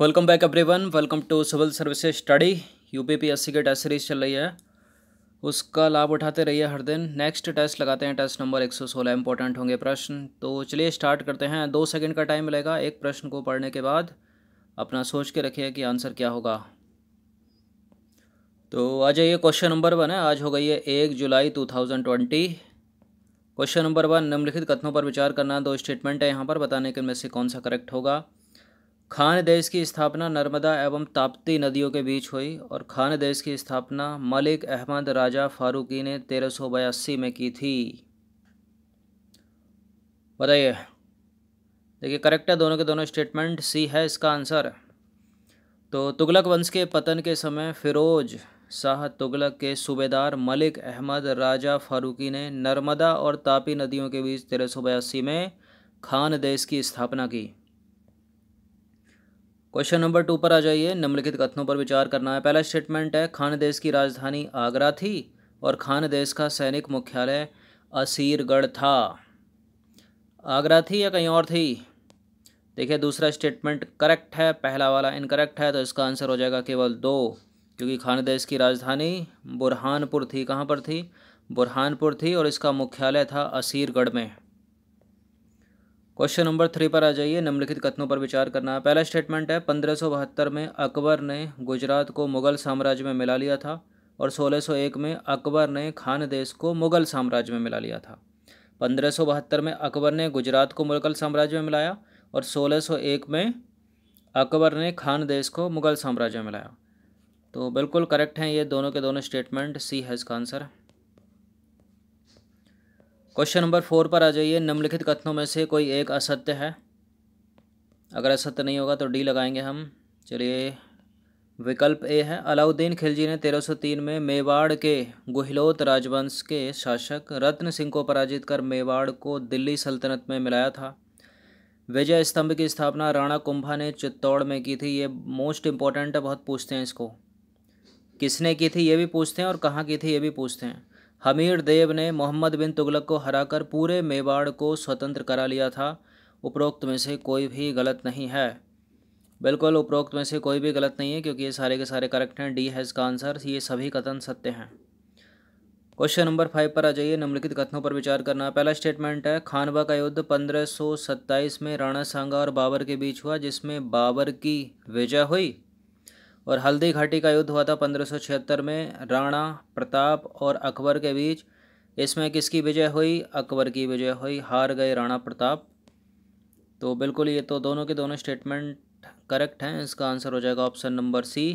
welcome back everyone welcome to civil services study U P P S C की test series चल रही है उसका लाभ उठाते रहिए हर दिन नेक्स्ट टेस्ट लगाते हैं टेस्ट नंबर एक सौ सोलह इंपॉर्टेंट होंगे प्रश्न तो चलिए स्टार्ट करते हैं दो सेकंड का टाइम मिलेगा एक प्रश्न को पढ़ने के बाद अपना सोच के रखिए कि आंसर क्या होगा तो आ जाइए क्वेश्चन नंबर वन है आज हो गई है एक जुलाई two thousand twenty question number one निम्नलिखित कथनों पर विचार करना दो स्टेटमेंट है यहाँ पर बताने के में से कौन सा करेक्ट होगा खान देश की स्थापना नर्मदा एवं ताप्ती नदियों के बीच हुई और खान देश की स्थापना मलिक अहमद राजा फारूकी ने तेरह में की थी बताइए देखिए करेक्ट है दोनों के दोनों स्टेटमेंट सी है इसका आंसर तो तुगलक वंश के पतन के समय फिरोज शाह तुगलक के सूबेदार मलिक अहमद राजा फारूकी ने नर्मदा और तापी नदियों के बीच तेरह में खान देश की स्थापना की क्वेश्चन नंबर टू पर आ जाइए निम्नलिखित कथनों पर विचार करना है पहला स्टेटमेंट है खान देश की राजधानी आगरा थी और खान देश का सैनिक मुख्यालय असीरगढ़ था आगरा थी या कहीं और थी देखिए दूसरा स्टेटमेंट करेक्ट है पहला वाला इनकरेक्ट है तो इसका आंसर हो जाएगा केवल दो क्योंकि खान देश की राजधानी बुरहानपुर थी कहाँ पर थी बुरहानपुर थी और इसका मुख्यालय था असीरगढ़ में क्वेश्चन नंबर थ्री पर आ जाइए निम्नलिखित कथनों पर विचार करना है पहला स्टेटमेंट है पंद्रह में अकबर ने गुजरात को मुगल साम्राज्य में मिला लिया था और 1601 में अकबर ने खान देश को मुगल साम्राज्य में मिला लिया था पंद्रह में अकबर ने गुजरात को मुगल साम्राज्य में मिलाया और 1601 में अकबर ने खान देश को मुगल साम्राज्य में मिलाया तो बिल्कुल करेक्ट हैं ये दोनों के दोनों स्टेटमेंट सी हैज़ का आंसर क्वेश्चन नंबर फोर पर आ जाइए निम्नलिखित कथनों में से कोई एक असत्य है अगर असत्य नहीं होगा तो डी लगाएंगे हम चलिए विकल्प ए है अलाउद्दीन खिलजी ने 1303 में मेवाड़ के गुहिलोत राजवंश के शासक रत्न सिंह को पराजित कर मेवाड़ को दिल्ली सल्तनत में मिलाया था विजय स्तंभ की स्थापना राणा कुंभा ने चित्तौड़ में की थी ये मोस्ट इम्पॉर्टेंट है बहुत पूछते हैं इसको किसने की थी ये भी पूछते हैं और कहाँ की थी ये भी पूछते हैं हमीर देव ने मोहम्मद बिन तुगलक को हराकर पूरे मेवाड़ को स्वतंत्र करा लिया था उपरोक्त में से कोई भी गलत नहीं है बिल्कुल उपरोक्त में से कोई भी गलत नहीं है क्योंकि ये सारे के सारे करेक्ट हैं डी हैज का आंसर ये सभी कथन सत्य हैं क्वेश्चन नंबर फाइव पर आ जाइए निम्नलिखित कथनों पर विचार करना पहला स्टेटमेंट है खानवा का युद्ध पंद्रह में राणा सांगा और बाबर के बीच हुआ जिसमें बाबर की विजय हुई और हल्दी घाटी का युद्ध हुआ था पंद्रह में राणा प्रताप और अकबर के बीच इसमें किसकी विजय हुई अकबर की विजय हुई हार गए राणा प्रताप तो बिल्कुल ये तो दोनों के दोनों स्टेटमेंट करेक्ट हैं इसका आंसर हो जाएगा ऑप्शन नंबर सी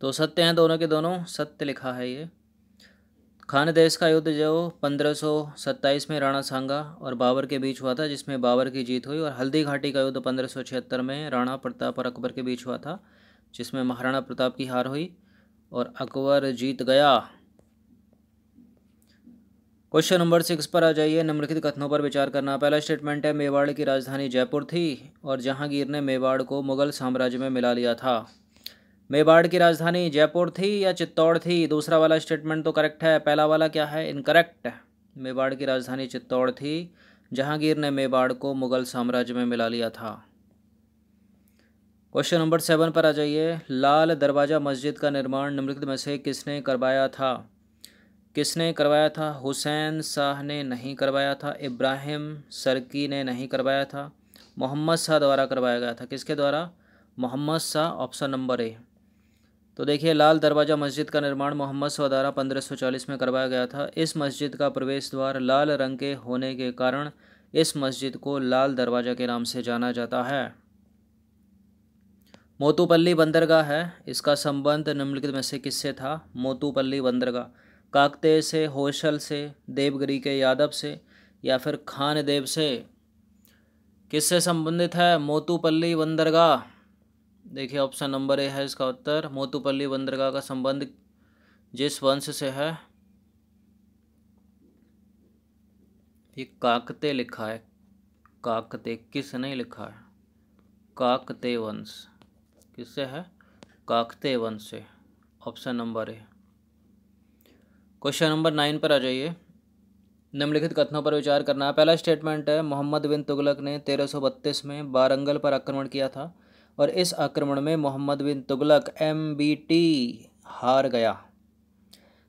तो सत्य हैं दोनों के दोनों सत्य लिखा है ये खानदेश का युद्ध जो 1527 में राणा सांगा और बाबर के बीच हुआ था जिसमें बाबर की जीत हुई और हल्दी घाटी का युद्ध 1576 में राणा प्रताप और अकबर के बीच हुआ था जिसमें महाराणा प्रताप की हार हुई और अकबर जीत गया क्वेश्चन नंबर सिक्स पर आ जाइए निम्नलिखित कथनों पर विचार करना पहला स्टेटमेंट है मेवाड़ की राजधानी जयपुर थी और जहांगीर ने मेवाड़ को मुगल साम्राज्य में मिला लिया था मेवाड़ की राजधानी जयपुर थी या चित्तौड़ थी दूसरा वाला स्टेटमेंट तो करेक्ट है पहला वाला क्या है इनकरेक्ट मेवाड़ की राजधानी चित्तौड़ थी जहांगीर ने मेवाड़ को मुगल साम्राज्य में मिला लिया था क्वेश्चन नंबर सेवन पर आ जाइए लाल दरवाज़ा मस्जिद का निर्माण निम्नलिखित में से किसने करवाया था किसने करवाया था हुसैन शाह ने नहीं करवाया था इब्राहिम सरकी ने नहीं करवाया था मोहम्मद शाह द्वारा करवाया गया था किसके द्वारा Mohammad Shah option number A तो देखिए लाल दरवाज़ा मस्जिद का निर्माण मोहम्मद सौदारा चालीस में करवाया गया था इस मस्जिद का प्रवेश द्वार लाल रंग के होने के कारण इस मस्जिद को लाल दरवाज़ा के नाम से जाना जाता है मोतूपल्ली बंदरगाह है इसका संबंध निम्नलिखित में से किससे था मोतूपल्ली बंदरगाह काकते से होशल से देवगिरी के यादव से या फिर खान देव से किससे संबंधित है मोतूपल्ली बंदरगाह देखिए ऑप्शन नंबर ए है इसका उत्तर मोतुपल्ली बंदरगाह का संबंध जिस वंश से है ये काकते लिखा है काकते किस नहीं लिखा है काकते वंश किससे है काकते वंश से option number A question number nine पर आ जाइए निम्नलिखित कथनों पर विचार करना पहला स्टेटमेंट है मोहम्मद बिन तुगलक ने बत्तीस में बारंगल पर आक्रमण किया था और इस आक्रमण में Mohammad bin Tughlaq M B T हार गया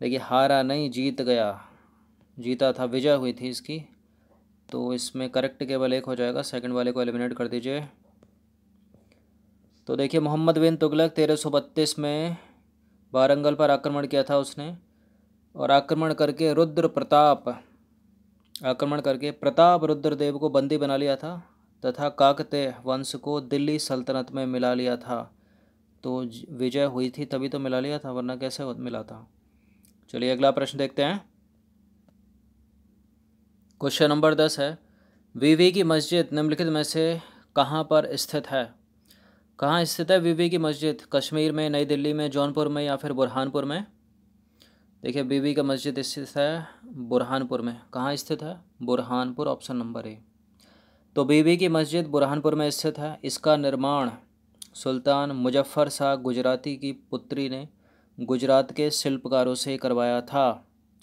देखिए हारा नहीं जीत गया जीता था विजय हुई थी इसकी तो इसमें करेक्ट केवल एक हो जाएगा सेकंड वाले को एलिमिनेट कर दीजिए तो देखिए मोहम्मद बिन तुगलक तेरह सौ बत्तीस में वारंगल पर आक्रमण किया था उसने और आक्रमण करके रुद्र प्रताप आक्रमण करके प्रताप रुद्रदेव को बंदी बना लिया था तथा काकते वंश को दिल्ली सल्तनत में मिला लिया था तो विजय हुई थी तभी तो मिला लिया था वरना कैसे मिला था चलिए अगला प्रश्न देखते हैं क्वेश्चन नंबर दस है वीवी की मस्जिद निम्नलिखित में से कहाँ पर स्थित है कहाँ स्थित है वीवी की मस्जिद कश्मीर में नई दिल्ली में जौनपुर में या फिर बुरहानपुर में देखिए बीवी का मस्जिद स्थित है बुरहानपुर में कहाँ स्थित है बुरहानपुर ऑप्शन नंबर ए तो बीबी की मस्जिद बुरहानपुर में स्थित है इसका निर्माण सुल्तान मुजफ्फ़र शाह गुजराती की पुत्री ने गुजरात के शिल्पकारों से करवाया था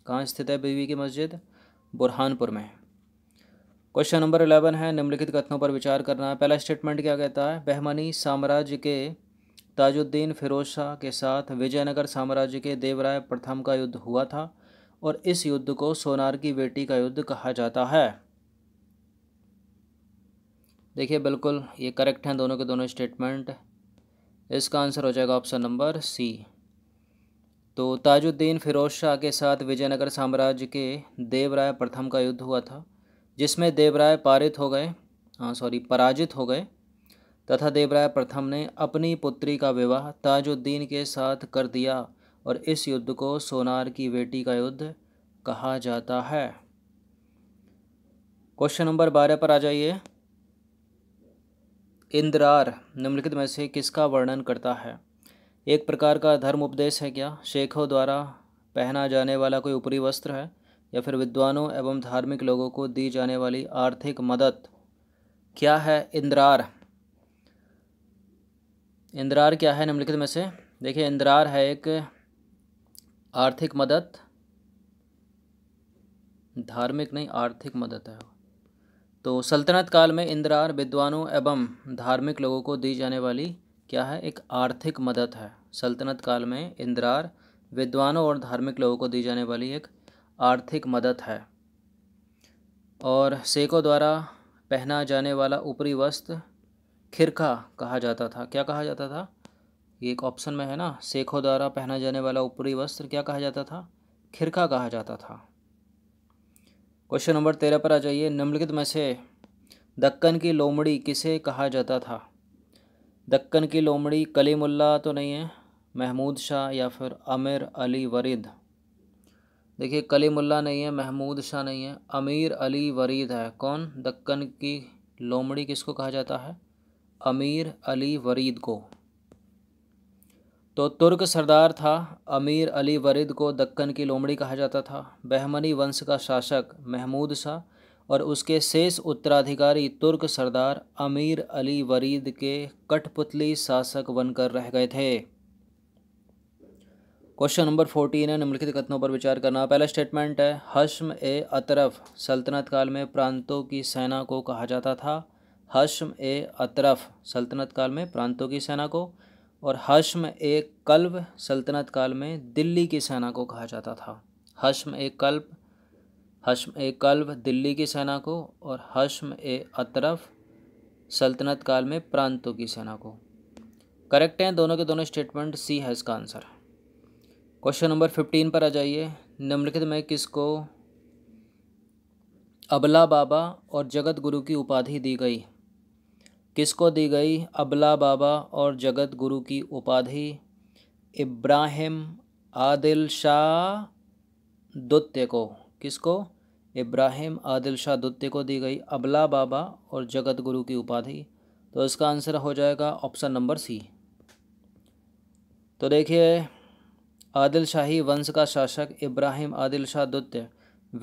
कहाँ स्थित है बीवी की मस्जिद बुरहानपुर में क्वेश्चन नंबर इलेवन है निम्नलिखित कथनों पर विचार करना पहला स्टेटमेंट क्या कहता है बहमनी साम्राज्य के ताजुद्दीन फिरोज शाह के साथ विजयनगर साम्राज्य के देवराय प्रथम का युद्ध हुआ था और इस युद्ध को सोनार की बेटी का युद्ध कहा जाता है देखिए बिल्कुल ये करेक्ट हैं दोनों के दोनों स्टेटमेंट इसका आंसर हो जाएगा ऑप्शन नंबर सी तो ताजुद्दीन फिरोज शाह के साथ विजयनगर साम्राज्य के देवराय प्रथम का युद्ध हुआ था जिसमें देवराय पारित हो गए सॉरी हाँ, पराजित हो गए तथा देवराय प्रथम ने अपनी पुत्री का विवाह ताजुद्दीन के साथ कर दिया और इस युद्ध को सोनार की बेटी का युद्ध कहा जाता है क्वेश्चन नंबर बारह पर आ जाइए इंद्रार निम्नलिखित में से किसका वर्णन करता है एक प्रकार का धर्म उपदेश है क्या शेखों द्वारा पहना जाने वाला कोई ऊपरी वस्त्र है या फिर विद्वानों एवं धार्मिक लोगों को दी जाने वाली आर्थिक मदद क्या है इंद्रार इंद्रार क्या है निम्नलिखित में से देखिए इंद्रार है एक आर्थिक मदद धार्मिक नहीं आर्थिक मदद है तो सल्तनत काल में इंद्रार विद्वानों एवं धार्मिक लोगों को दी जाने वाली क्या है एक आर्थिक मदद है सल्तनत काल में इंद्रार विद्वानों और धार्मिक लोगों को दी जाने वाली एक आर्थिक मदद है और सेको द्वारा पहना जाने वाला ऊपरी वस्त्र खिरखा कहा जाता था क्या कहा जाता था ये एक ऑप्शन में है ना सेखों द्वारा पहना जाने वाला ऊपरी वस्त्र क्या कहा जाता था खिरखा कहा जाता था क्वेश्चन नंबर तेरह पर आ जाइए निम्नलिखित में से दक्कन की लोमड़ी किसे कहा जाता था दक्कन की लोमड़ी कलीमुल्ला तो नहीं है महमूद शाह या फिर अमीर अली वरीद देखिए कलीमुल्ला नहीं है महमूद शाह नहीं है अमीर अली वरीद है कौन दक्कन की लोमड़ी किसको कहा जाता है अमीर अली वरीद को तो तुर्क सरदार था अमीर अली वरिद को दक्कन की लोमड़ी कहा जाता था बहमनी वंश का शासक महमूद शाह और उसके शेष उत्तराधिकारी तुर्क सरदार अमीर अली वरीद के कठपुतली शासक बनकर रह गए थे क्वेश्चन नंबर फोर्टीन है निम्नलिखित कथनों पर विचार करना पहला स्टेटमेंट है हश्म ए अतरफ सल्तनत काल में प्रांतों की सेना को कहा जाता था हश्म ए अतरफ सल्तनत काल में प्रांतों की सेना को और हश्म एक कल्ब सल्तनत काल में दिल्ली की सेना को कहा जाता था हश्म एक कल्ब हश्म ए कल्ब दिल्ली की सेना को और हश्म ए अतरफ सल्तनत काल में प्रांतों की सेना को करेक्ट हैं दोनों के दोनों स्टेटमेंट सी है इसका आंसर क्वेश्चन नंबर फिफ्टीन पर आ जाइए निम्नलिखित में किसको अबला बाबा और जगत गुरु की उपाधि दी गई किसको दी गई अबला बाबा और जगत गुरु की उपाधि इब्राहिम आदिल शाह दुत्य को किसको इब्राहिम आदिल शाह दुत्य को दी गई अबला बाबा और जगत गुरु की उपाधि तो इसका आंसर हो जाएगा ऑप्शन नंबर सी तो देखिए आदिल शाही वंश का शासक इब्राहिम आदिल शाह दुत्य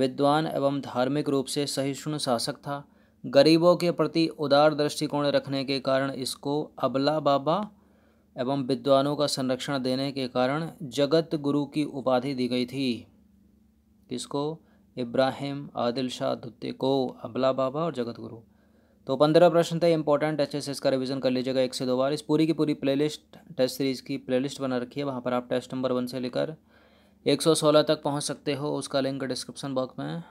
विद्वान एवं धार्मिक रूप से सहिष्णु शासक था गरीबों के प्रति उदार दृष्टिकोण रखने के कारण इसको अबला बाबा एवं विद्वानों का संरक्षण देने के कारण जगत गुरु की उपाधि दी गई थी किसको इब्राहिम आदिल शाह दुत्ते को अबला बाबा और जगत गुरु तो पंद्रह प्रश्न थे इंपॉर्टेंट अच्छे से इसका रिवीजन कर लीजिएगा एक से दो बार इस पूरी की पूरी प्लेलिस्ट टेस्ट सीरीज़ की प्लेलिस्ट बना रखी है वहाँ पर आप टेस्ट नंबर वन से लेकर 116 तक पहुँच सकते हो उसका लिंक डिस्क्रिप्शन बॉक्स में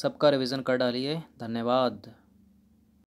सबका रिवीजन कर डालिए धन्यवाद